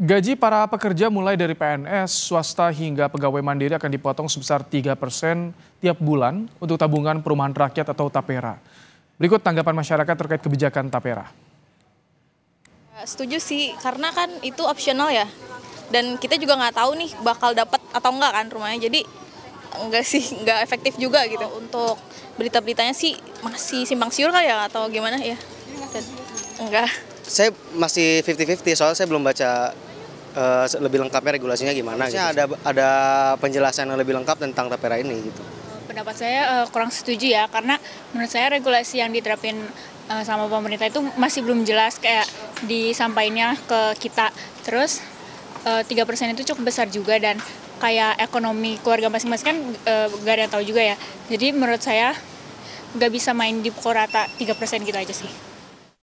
Gaji para pekerja mulai dari PNS, swasta hingga pegawai mandiri akan dipotong sebesar 3 persen tiap bulan untuk tabungan perumahan rakyat atau TAPERA. Berikut tanggapan masyarakat terkait kebijakan TAPERA. Ya, setuju sih, karena kan itu optional ya. Dan kita juga nggak tahu nih bakal dapat atau enggak kan rumahnya. Jadi enggak sih, enggak efektif juga gitu. Untuk berita-beritanya sih masih simpang siur kali ya atau gimana ya. Dan, enggak. Saya masih 50-50 soalnya saya belum baca uh, lebih lengkapnya regulasinya gimana Harusnya gitu. ada ada penjelasan yang lebih lengkap tentang tapera ini gitu. Eh, pendapat saya uh, kurang setuju ya karena menurut saya regulasi yang diterapin uh, sama pemerintah itu masih belum jelas kayak disampainya ke kita. Terus tiga persen itu cukup besar juga dan kayak ekonomi keluarga masing-masing kan uh, gak ada yang tahu juga ya. Jadi menurut saya gak bisa main di pukul rata tiga persen gitu aja sih.